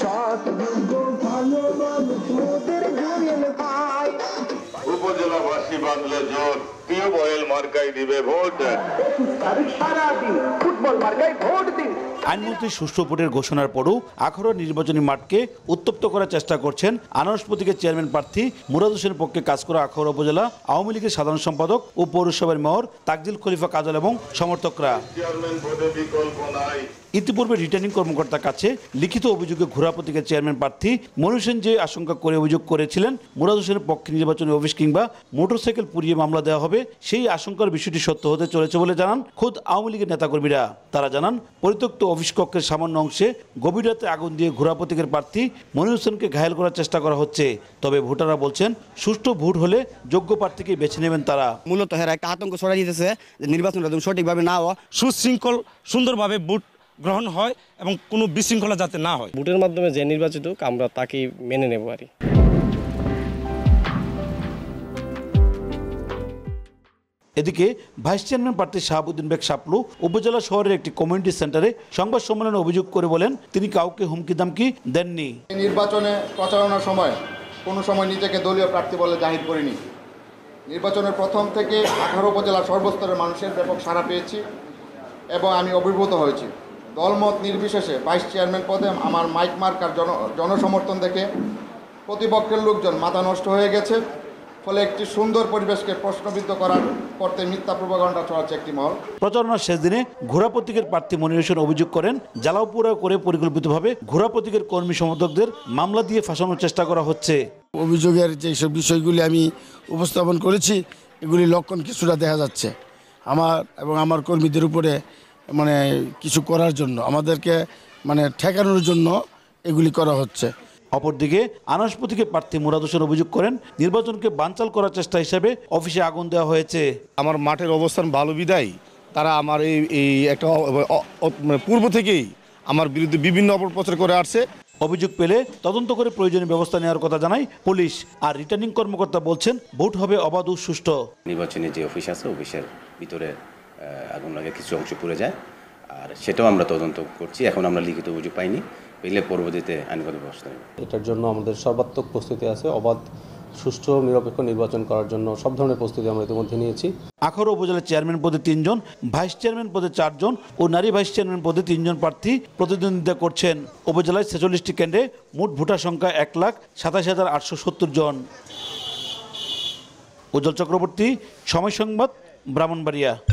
সৎ যোগ্য ভালো মানুষ ওদের ঘুরেল উপজেলাবাসী বাংলা জোট প্রিয় বয়েল মার্কাই দিবে ভোট সারাদিন ফুটবল মার্কাই আইনমন্ত্রী সুষ্ঠু ভোটের ঘোষণার পরও আখড়া নির্বাচনী মাঠকে উত্তপ্ত করার চেষ্টা করছেন আনারস প্রতীকের চেয়ারম্যান প্রার্থী মুরাদ হোসেনের পক্ষে কাজ করা আখড়া উপজেলা আওয়ামী লীগের সাধারণ সম্পাদক ও পৌরসভার মেয়র তাকজিল খলিফা কাজল এবং সমর্থকরা ইতিপূর্বে রিটার্নিং কর্মকর্তার কাছে লিখিত অভিযোগে ঘোরা প্রতীকের চেয়ারম্যান প্রার্থী মনুষেন যে আশঙ্কা করে অভিযোগ করেছিলেন মুরাদ হোসেনের পক্ষে নির্বাচনী অফিস কিংবা মোটরসাইকেল পুড়িয়ে মামলা দেওয়া হবে সেই আশঙ্কার বিষয়টি সত্য হতে চলেছে বলে জানান খোদ আওয়ামী লীগের নেতাকর্মীরা তারা জানান পরিত্যক্ত অফিস কক্ষের সামান্য অংশে গভীর রাতে আগুন দিয়ে ঘোরা প্রতীকের প্রার্থী মনির হোসেনকে ঘায়ল করার চেষ্টা করা হচ্ছে তবে ভোটাররা বলছেন সুষ্ঠু ভোট হলে যোগ্য প্রার্থীকে বেছে নেবেন তারা মূলত হ্যাঁ একটা আতঙ্ক ছড়াই দিতেছে নির্বাচনটা সঠিকভাবে না হওয়া সুশৃঙ্খল সুন্দরভাবে ভোট গ্রহণ হয় এবং কোনো বিশৃঙ্খলা যাতে না হয় ভোটের মাধ্যমে যে নির্বাচিত আমরা তাকেই মেনে নেব আর এদিকে ভাইস চেয়ারম্যান প্রার্থী শাহাবুদ্দিন বেগ সাপলু উপজেলা শহরের একটি কমিউনিটি সেন্টারে সংবাদ সম্মেলনে অভিযোগ করে বলেন তিনি কাউকে হুমকি দামকি দেননি নির্বাচনে প্রচারণার সময় কোনো সময় নিজেকে দলীয় প্রার্থী বলে জাহির করিনি নির্বাচনের প্রথম থেকে আঠারো উপজেলা সর্বস্তরের মানুষের ব্যাপক সাড়া পেয়েছি এবং আমি অভিভূত হয়েছি দলমত নির্বিশেষে ভাইস চেয়ারম্যান পদে আমার মাইক মার্কার জন জনসমর্থন দেখে প্রতিপক্ষের লোকজন মাথা নষ্ট হয়ে গেছে ফলে একটি সুন্দর পরিবেশকে প্রশ্নবিদ্ধ করার করতে মিথ্যা প্রভাগণ্ডা চড়াচ্ছে একটি মহল প্রচারণার শেষ দিনে ঘোড়া প্রতীকের প্রার্থী মনির হোসেন অভিযোগ করেন জ্বালাউপুরা করে পরিকল্পিতভাবে ঘোড়া প্রতীকের কর্মী সমর্থকদের মামলা দিয়ে ফাঁসানোর চেষ্টা করা হচ্ছে অভিযোগের যেসব বিষয়গুলি আমি উপস্থাপন করেছি এগুলি লক্ষণ কিছুটা দেখা যাচ্ছে আমার এবং আমার কর্মীদের উপরে মানে কিছু করার জন্য আমাদেরকে মানে ঠেকানোর জন্য এগুলি করা হচ্ছে অপরদিকে আনাস প্রার্থী মুরাদ হোসেন অভিযোগ করেন নির্বাচনকে বানচাল করার চেষ্টা হিসেবে অফিসে আগুন দেওয়া হয়েছে আমার মাঠের অবস্থান ভালো বিদায় তারা আমার এই এই একটা মানে পূর্ব থেকেই আমার বিরুদ্ধে বিভিন্ন অপপ্রচার করে আসছে অভিযোগ পেলে তদন্ত করে প্রয়োজনীয় ব্যবস্থা নেওয়ার কথা জানাই পুলিশ আর রিটার্নিং কর্মকর্তা বলছেন ভোট হবে অবাধ ও সুষ্ঠু নির্বাচনে যে অফিস আছে অফিসের ভিতরে আগুন লাগে কিছু অংশ পুড়ে যায় আর সেটাও আমরা তদন্ত করছি এখন আমরা লিখিত অভিযোগ পাইনি পেলে পরবর্তীতে আইনগত ব্যবস্থা নেব এটার জন্য আমাদের সর্বাত্মক প্রস্তুতি আছে অবাধ সুষ্ঠু নিরপেক্ষ নির্বাচন করার জন্য সব ধরনের প্রস্তুতি আমরা ইতিমধ্যে নিয়েছি আখর উপজেলার চেয়ারম্যান পদে তিনজন ভাইস চেয়ারম্যান পদে চারজন ও নারী ভাইস চেয়ারম্যান পদে তিনজন প্রার্থী প্রতিদ্বন্দ্বিতা করছেন উপজেলায় ছেচল্লিশটি কেন্দ্রে মোট ভোটার সংখ্যা এক লাখ সাতাশ হাজার আটশো সত্তর জন উজ্জ্বল চক্রবর্তী সময় সংবাদ ব্রাহ্মণবাড়িয়া